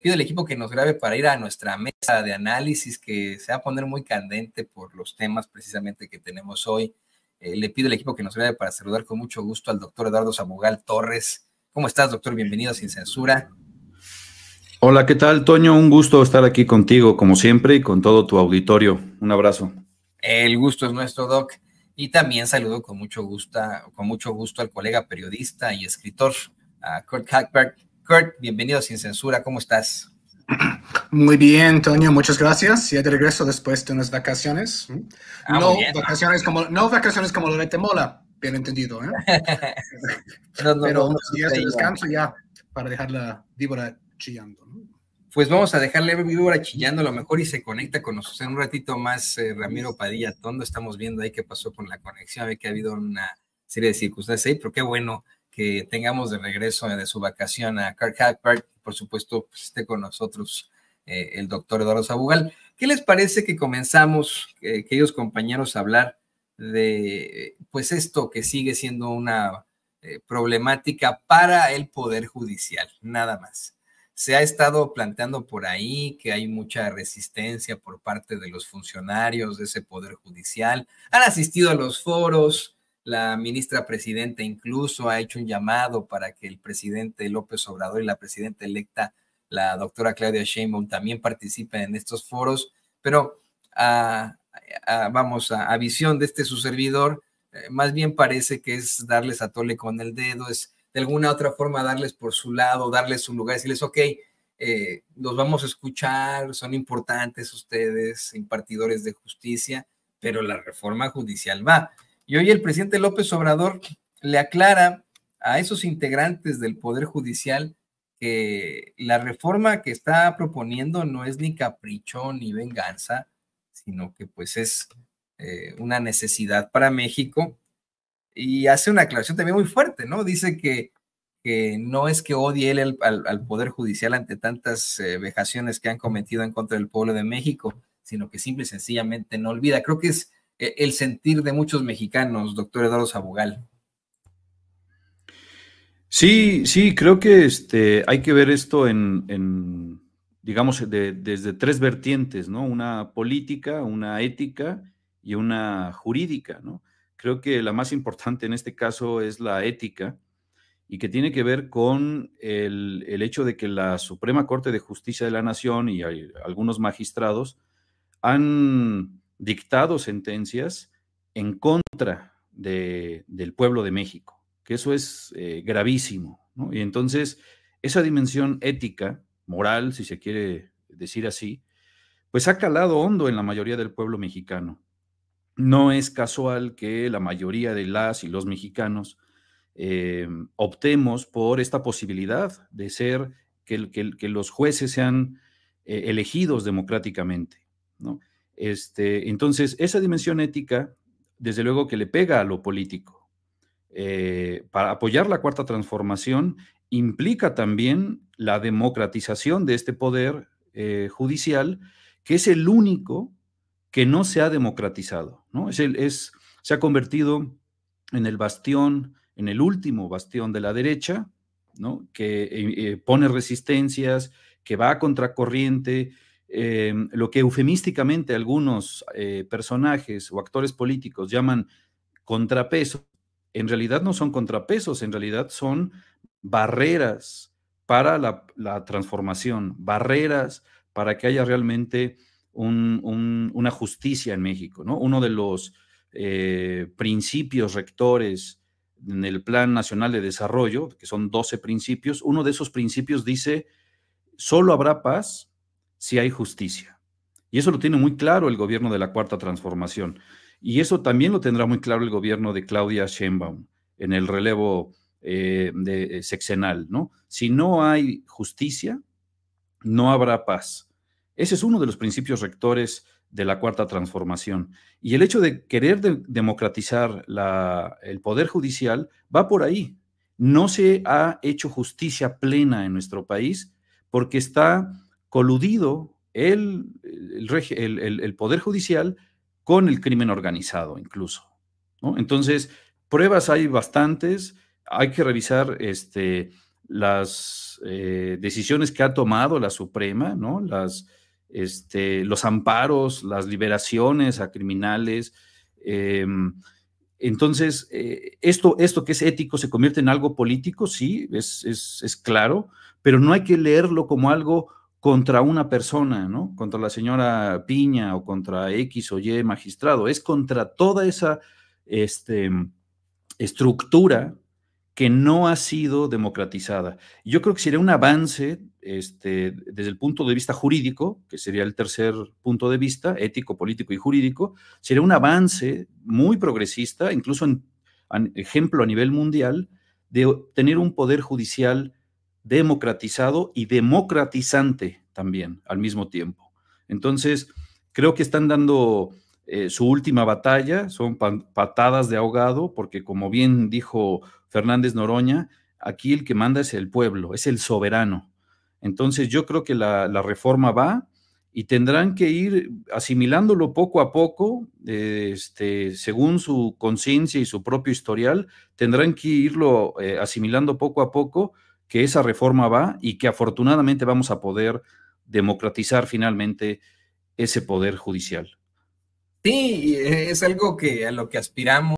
pido al equipo que nos grabe para ir a nuestra mesa de análisis que se va a poner muy candente por los temas precisamente que tenemos hoy. Eh, le pido al equipo que nos grabe para saludar con mucho gusto al doctor Eduardo Zamugal Torres. ¿Cómo estás, doctor? Bienvenido a Sin Censura. Hola, ¿qué tal, Toño? Un gusto estar aquí contigo, como siempre, y con todo tu auditorio. Un abrazo. El gusto es nuestro, Doc. Y también saludo con mucho gusto, con mucho gusto al colega periodista y escritor, a Kurt Hackberg, Kurt, bienvenido sin censura, ¿cómo estás? Muy bien, Toño, muchas gracias. Ya de regreso después de unas vacaciones. Ah, no, ah, vacaciones como, no vacaciones como lo de Temola, bien entendido. ¿eh? Pero unos días de descanso ya para dejar la víbora chillando. Pues vamos a dejarle víbora chillando a lo mejor y se conecta con nosotros en un ratito más eh, Ramiro Padilla Tondo. Estamos viendo ahí qué pasó con la conexión, ver, que ha habido una serie de circunstancias ahí, pero qué bueno que tengamos de regreso eh, de su vacación a Kirk Park, Por supuesto, pues, esté con nosotros eh, el doctor Eduardo Sabugal. ¿Qué les parece que comenzamos, que eh, queridos compañeros, a hablar de pues esto que sigue siendo una problemática para el Poder Judicial, nada más? Se ha estado planteando por ahí que hay mucha resistencia por parte de los funcionarios de ese Poder Judicial. Han asistido a los foros, la ministra presidenta incluso ha hecho un llamado para que el presidente López Obrador y la presidenta electa, la doctora Claudia Sheinbaum, también participen en estos foros. Pero vamos, a, visión de este su servidor, eh, más bien parece que es darles a tole con el dedo, es de alguna otra forma darles por su lado, darles su lugar, decirles, ok, nos eh, los vamos a escuchar, son importantes ustedes, impartidores de justicia, pero la reforma judicial va. Y hoy el presidente López Obrador le aclara a esos integrantes del Poder Judicial que la reforma que está proponiendo no es ni capricho ni venganza, sino que pues es eh, una necesidad para México. Y hace una aclaración también muy fuerte, ¿no? Dice que, no es que odie él al, Poder Judicial ante tantas eh, vejaciones que han cometido en contra del pueblo de México, sino que simple y sencillamente no olvida. Creo que es e-, el sentir de muchos mexicanos, doctor Eduardo Sabugal. Sí, sí, creo que este, hay que ver esto en, digamos, desde tres vertientes, ¿no? Una política, una ética y una jurídica, ¿no? Creo que la más importante en este caso es la ética y que tiene que ver con el, el hecho de que la Suprema Corte de Justicia de la Nación y algunos magistrados han dictado sentencias en contra del pueblo de México, que eso es eh, gravísimo. ¿no? Y entonces, esa dimensión ética, moral, si se quiere decir así, pues ha calado hondo en la mayoría del pueblo mexicano. No es casual que la mayoría de las y los mexicanos eh, optemos por esta posibilidad de ser que, los jueces sean eh, elegidos democráticamente. ¿no? Este, entonces, esa dimensión ética, desde luego que le pega a lo político. Eh, para apoyar la cuarta transformación implica también la democratización de este poder eh, judicial, que es el único que no se ha democratizado. ¿no? Es, se ha convertido en el bastión, en el último bastión de la derecha, que eh, pone resistencias, que va a contracorriente, eh, lo que eufemísticamente algunos eh, personajes o actores políticos llaman contrapeso, en realidad no son contrapesos, en realidad son barreras para la, transformación, barreras para que haya realmente una justicia en México. Uno de los eh, principios rectores en el Plan Nacional de Desarrollo, que son 12 principios, uno de esos principios dice, solo habrá paz si hay justicia. Y eso lo tiene muy claro el gobierno de la Cuarta Transformación. Y eso también lo tendrá muy claro el gobierno de Claudia Sheinbaum en el relevo eh, de, eh, sexenal, ¿no? Si no hay justicia, no habrá paz. Ese es uno de los principios rectores de la cuarta transformación. Y el hecho de querer democratizar la, el poder judicial va por ahí. No se ha hecho justicia plena en nuestro país porque está coludido el, el, Poder Judicial con el crimen organizado incluso. Entonces, pruebas hay bastantes, hay que revisar este, las eh, decisiones que ha tomado la Suprema, ¿no? las, este, los amparos, las liberaciones a criminales. Em, entonces, eh, esto, esto que es ético se convierte en algo político, sí, es, claro, pero no hay que leerlo como algo contra una persona, ¿no? Contra la señora Piña o contra X o Y magistrado, es contra toda esa este, estructura que no ha sido democratizada. Yo creo que sería un avance este, desde el punto de vista jurídico, que sería el tercer punto de vista, ético, político y jurídico, sería un avance muy progresista, incluso en, ejemplo a nivel mundial, de tener un poder judicial democratizado y democratizante también al mismo tiempo. Entonces, creo que están dando eh, su última batalla, son patadas de ahogado, porque como bien dijo Fernández Noroña, aquí el que manda es el pueblo, es el soberano. Entonces, yo creo que la, reforma va y tendrán que ir asimilándolo poco a poco, este, según su conciencia y su propio historial, tendrán que irlo eh, asimilando poco a poco que esa reforma va y que afortunadamente vamos a poder democratizar finalmente ese poder judicial. Sí, es algo que a lo que aspiramos